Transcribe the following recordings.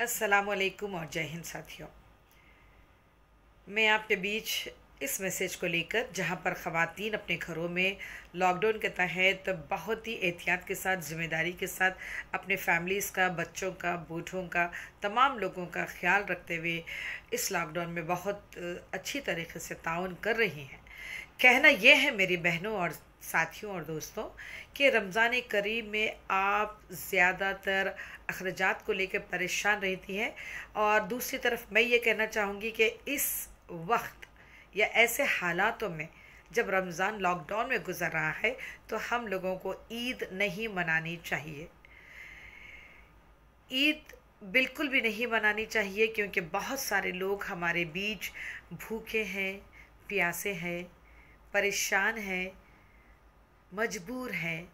असलकुम और जय हिंद साथियों मैं आपके बीच इस मैसेज को लेकर जहां पर ख़वातीन अपने घरों में लॉकडाउन के तहत तो बहुत ही एहतियात के साथ ज़िम्मेदारी के साथ अपने फैमिलीज़ का बच्चों का बूढ़ों का तमाम लोगों का ख्याल रखते हुए इस लॉकडाउन में बहुत अच्छी तरीके से ताउन कर रही हैं कहना यह है मेरी बहनों और साथियों और दोस्तों कि रमज़ान करीब में आप ज़्यादातर अखराज को लेकर परेशान रहती हैं और दूसरी तरफ मैं ये कहना चाहूँगी कि इस वक्त या ऐसे हालातों में जब रमज़ान लॉकडाउन में गुज़र रहा है तो हम लोगों को ईद नहीं मनानी चाहिए ईद बिल्कुल भी नहीं मनानी चाहिए क्योंकि बहुत सारे लोग हमारे बीच भूखे हैं प्यासे हैं परेशान हैं मजबूर हैं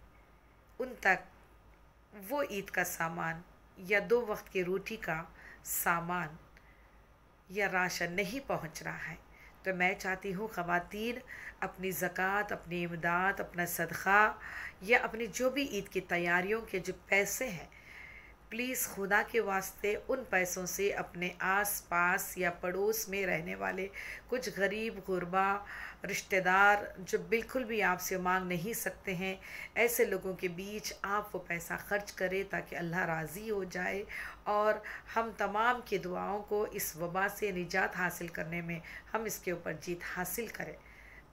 उन तक वो ईद का सामान या दो वक्त की रोटी का सामान या राशन नहीं पहुंच रहा है तो मैं चाहती हूँ ख़वातीन अपनी ज़क़़त अपनी इमदाद अपना सदक़ा या अपनी जो भी ईद की तैयारियों के जो पैसे हैं प्लीज़ खुदा के वास्ते उन पैसों से अपने आस पास या पड़ोस में रहने वाले कुछ गरीब गुरबा रिश्तेदार जो बिल्कुल भी आपसे मांग नहीं सकते हैं ऐसे लोगों के बीच आप वो पैसा खर्च करें ताकि अल्लाह राज़ी हो जाए और हम तमाम की दुआओं को इस वबा से निजात हासिल करने में हम इसके ऊपर जीत हासिल करें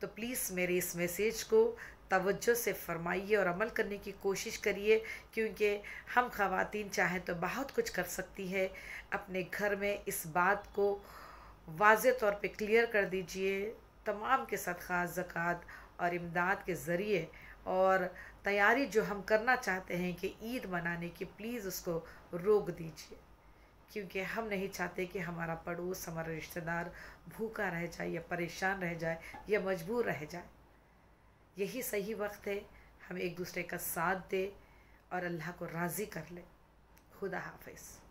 तो प्लीज़ मेरे इस मैसेज को तवज्जो से फरमाइए और अमल करने की कोशिश करिए क्योंकि हम खातन चाहें तो बहुत कुछ कर सकती है अपने घर में इस बात को वाज तौर पे क्लियर कर दीजिए तमाम के साथ ख़ास ज़क़़त और इमदाद के ज़रिए और तैयारी जो हम करना चाहते हैं कि ईद मनाने की प्लीज़ उसको रोक दीजिए क्योंकि हम नहीं चाहते कि हमारा पड़ोस हमारा रिश्तेदार भूखा रह जाए या परेशान रह जाए या मजबूर रह जाए यही सही वक्त है हम एक दूसरे का साथ दें और अल्लाह को राज़ी कर लें खुदा हाफिज़